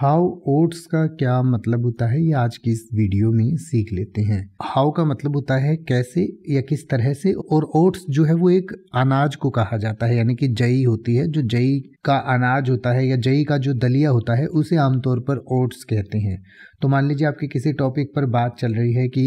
how oats का क्या मतलब होता है ये आज की इस वीडियो में सीख लेते हैं हाउ का मतलब होता है कैसे या किस तरह से और ओट्स जो है वो एक अनाज को कहा जाता है यानी कि जई होती है जो जई का अनाज होता है या जई का जो दलिया होता है उसे आमतौर पर ओट्स कहते हैं तो मान लीजिए आपकी किसी टॉपिक पर बात चल रही है कि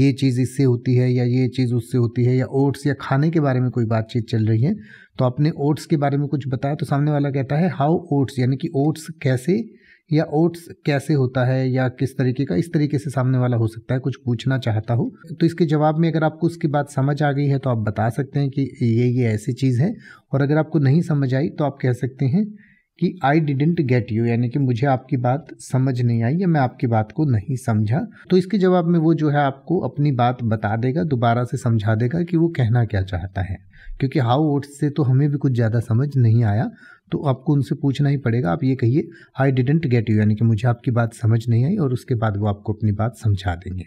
ये चीज़ इससे होती है या ये चीज़ उससे होती है या ओट्स या खाने के बारे में कोई बातचीत चल रही है तो आपने ओट्स के बारे में कुछ बताया तो सामने वाला कहता है हाउ ओट्स यानी कि ओट्स कैसे या ओट्स कैसे होता है या किस तरीके का इस तरीके से सामने वाला हो सकता है कुछ पूछना चाहता हो तो इसके जवाब में अगर आपको उसकी बात समझ आ गई है तो आप बता सकते हैं कि ये ये ऐसी चीज़ है और अगर आपको नहीं समझ आई तो आप कह सकते हैं कि आई डिडेंट गेट यू यानी कि मुझे आपकी बात समझ नहीं आई या मैं आपकी बात को नहीं समझा तो इसके जवाब में वो जो है आपको अपनी बात बता देगा दोबारा से समझा देगा कि वो कहना क्या चाहता है क्योंकि हाउ वर्ड्स से तो हमें भी कुछ ज़्यादा समझ नहीं आया तो आपको उनसे पूछना ही पड़ेगा आप ये कहिए आई डिडेंट गेट यू यानी कि मुझे आपकी बात समझ नहीं आई और उसके बाद वो आपको अपनी बात समझा देंगे